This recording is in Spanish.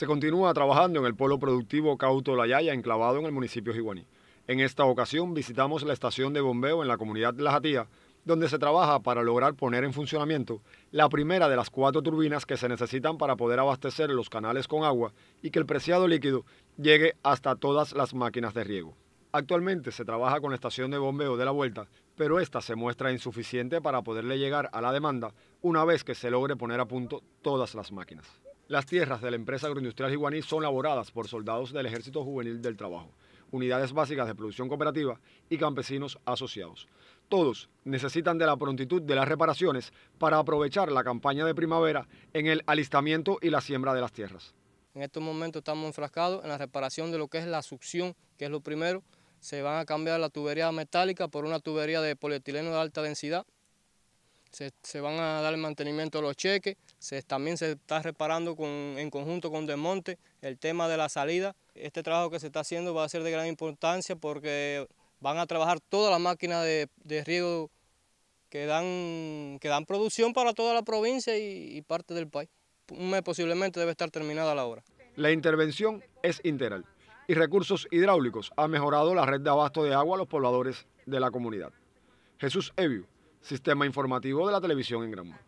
Se continúa trabajando en el polo productivo Cauto La Yaya, enclavado en el municipio Jiguaní. En esta ocasión visitamos la estación de bombeo en la comunidad de La Jatía, donde se trabaja para lograr poner en funcionamiento la primera de las cuatro turbinas que se necesitan para poder abastecer los canales con agua y que el preciado líquido llegue hasta todas las máquinas de riego. Actualmente se trabaja con la estación de bombeo de la vuelta, pero esta se muestra insuficiente para poderle llegar a la demanda una vez que se logre poner a punto todas las máquinas. Las tierras de la empresa agroindustrial Iguaní son laboradas por soldados del Ejército Juvenil del Trabajo, unidades básicas de producción cooperativa y campesinos asociados. Todos necesitan de la prontitud de las reparaciones para aprovechar la campaña de primavera en el alistamiento y la siembra de las tierras. En estos momentos estamos enfrascados en la reparación de lo que es la succión, que es lo primero. Se van a cambiar la tubería metálica por una tubería de polietileno de alta densidad se, van a dar el mantenimiento a los cheques, se, también se está reparando en conjunto con Desmonte el tema de la salida. Este trabajo que se está haciendo va a ser de gran importancia porque van a trabajar todas las máquinas de, riego que dan, que dan producción para toda la provincia y, parte del país. posiblemente debe estar terminada la obra. La intervención es integral y recursos hidráulicos ha mejorado la red de abasto de agua a los pobladores de la comunidad. Jesús Eviu, sistema informativo de la televisión en Granma.